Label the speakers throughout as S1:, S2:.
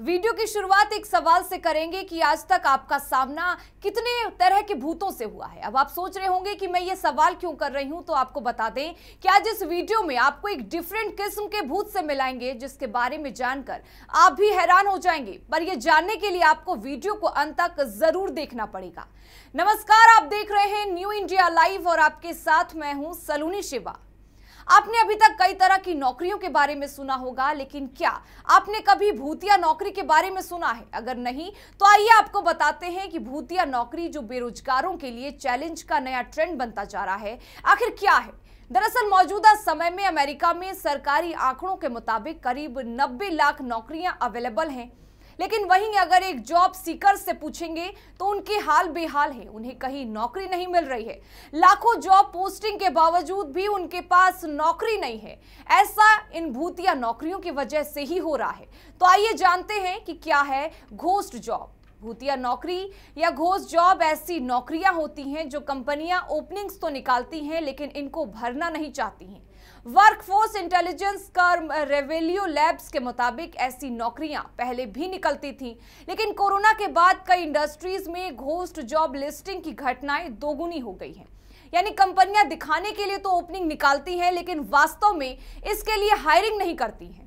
S1: video की शुरुआत एक सवाल से करेंगे कि आज तक आपका सामना कितने तरह के भूतों से हुआ है अब आप सोच रहे होंगे कि मैं ये सवाल क्यों कर रही हूं तो आपको बता दें कि आज इस वीडियो में आपको एक डिफरेंट किस्म के भूत से मिलाएंगे जिसके बारे में जानकर आप भी हैरान हो जाएंगे पर यह जानने के लिए आपको वीडियो को अंत तक जरूर देखना पड़ेगा नमस्कार आप देख रहे हैं न्यू इंडिया लाइव और आपके साथ मैं हूं सलूनी शिवा आपने अभी तक कई तरह की नौकरियों के बारे में सुना होगा लेकिन क्या आपने कभी भूतिया नौकरी के बारे में सुना है अगर नहीं तो आइए आपको बताते हैं कि भूतिया नौकरी जो बेरोजगारों के लिए चैलेंज का नया ट्रेंड बनता जा रहा है आखिर क्या है दरअसल मौजूदा समय में अमेरिका में सरकारी आंकड़ों के मुताबिक करीब 90 लाख नौकरियां अवेलेबल हैं लेकिन वहीं अगर एक जॉब सीकर से पूछेंगे तो उनके हाल बेहाल है उन्हें कहीं नौकरी नहीं मिल रही है लाखों जॉब पोस्टिंग के बावजूद भी उनके पास नौकरी नहीं है ऐसा इन भूतिया नौकरियों की वजह से ही हो रहा है तो आइए जानते हैं कि क्या है घोस्ट जॉब भूतिया नौकरी या घोष जॉब ऐसी नौकरियां होती हैं जो कंपनियां ओपनिंग्स तो निकालती हैं लेकिन इनको भरना नहीं चाहती हैं वर्कफोर्स इंटेलिजेंस कर्म रेवेल्यू लैब्स के मुताबिक ऐसी नौकरियां पहले भी निकलती थीं लेकिन कोरोना के बाद कई इंडस्ट्रीज में घोस्ट जॉब लिस्टिंग की घटनाएं दोगुनी हो गई हैं यानी कंपनियां दिखाने के लिए तो ओपनिंग निकालती हैं लेकिन वास्तव में इसके लिए हायरिंग नहीं करती हैं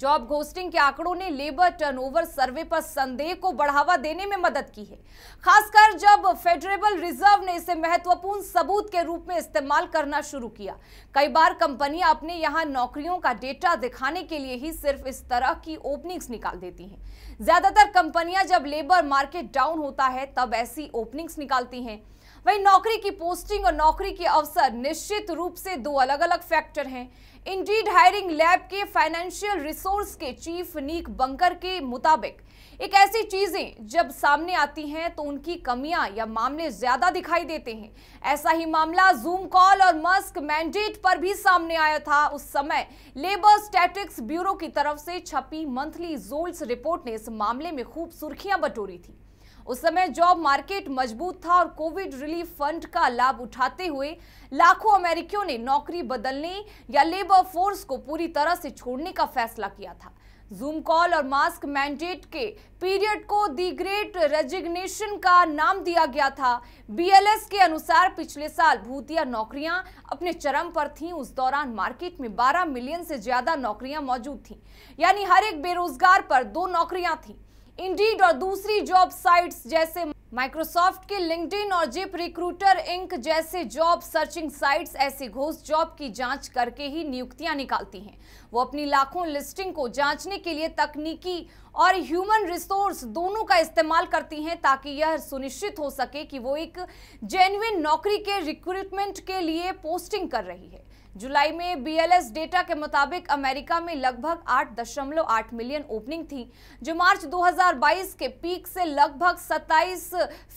S1: जॉब घोस्टिंग के आंकड़ों ने लेबर टर्नओवर सर्वे पर संदेह को बढ़ावा देने में मदद की है खासकर जब फेडरेबल रिजर्व ने इसे महत्वपूर्ण सबूत के रूप में इस्तेमाल करना शुरू किया कई बार कंपनियां अपने यहां नौकरियों का डेटा दिखाने के लिए ही सिर्फ इस तरह की ओपनिंग्स निकाल देती हैं ज्यादातर कंपनियां जब लेबर मार्केट डाउन होता है तब ऐसी ओपनिंग्स निकालती हैं वहीं नौकरी की पोस्टिंग और नौकरी के अवसर निश्चित रूप से दो अलग अलग फैक्टर हैं इंडीड हायरिंग लैब के फाइनेंशियल रिसोर्स के चीफ नीक बंकर के मुताबिक एक ऐसी चीजें जब सामने आती हैं तो उनकी कमियां या मामले ज्यादा दिखाई देते हैं ऐसा ही मामला जूम कॉल और मस्क मैंडेट पर भी सामने आया था उस समय लेबर स्टैटिक्स ब्यूरो की तरफ से छपी मंथली जोल्स रिपोर्ट ने इस मामले में खूब सुर्खियां बटोरी थी उस समय जॉब मार्केट मजबूत था और कोविड रिलीफ फंड का लाभ उठाते हुए लाखों अमेरिकियों ने नौकरी बदलने या लेबर फोर्स को पूरी तरह से छोड़ने का फैसला किया था जूम कॉल और मास्क मैंडेट के पीरियड को दी ग्रेट रेजिग्नेशन का नाम दिया गया था बीएलएस के अनुसार पिछले साल भूतिया नौकरियां अपने चरम पर थीं उस दौरान मार्केट में 12 मिलियन से ज्यादा नौकरियां मौजूद थीं यानी हर एक बेरोजगार पर दो नौकरियां थीं इंडीड और दूसरी जॉब साइट्स जैसे माइक्रोसॉफ्ट के लिंक्डइन और जिप रिक्रूटर इंक जैसे जॉब सर्चिंग साइट्स ऐसे घोष जॉब की जांच करके ही नियुक्तियां निकालती हैं वो अपनी लाखों लिस्टिंग को जांचने के लिए तकनीकी और ह्यूमन रिसोर्स दोनों का इस्तेमाल करती हैं ताकि यह सुनिश्चित हो सके कि वो एक जेन्युन नौकरी के रिक्रूटमेंट के लिए पोस्टिंग कर रही है जुलाई में बीएलएस डेटा के मुताबिक अमेरिका में लगभग 8.8 मिलियन ओपनिंग थी जो मार्च 2022 के पीक से लगभग 27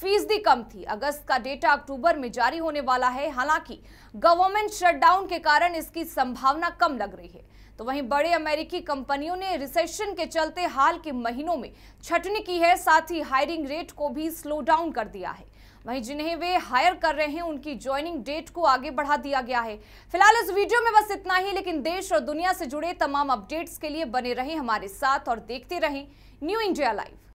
S1: फीसदी कम थी अगस्त का डेटा अक्टूबर में जारी होने वाला है हालांकि गवर्नमेंट शटडाउन के कारण इसकी संभावना कम लग रही है तो वहीं बड़े अमेरिकी कंपनियों ने रिसेशन के चलते हाल के महीनों में छटनी की है साथ ही हायरिंग रेट को भी स्लो डाउन कर दिया है वहीं जिन्हें वे हायर कर रहे हैं उनकी ज्वाइनिंग डेट को आगे बढ़ा दिया गया है फिलहाल इस वीडियो में बस इतना ही लेकिन देश और दुनिया से जुड़े तमाम अपडेट्स के लिए बने रहें हमारे साथ और देखते रहें न्यू इंडिया लाइव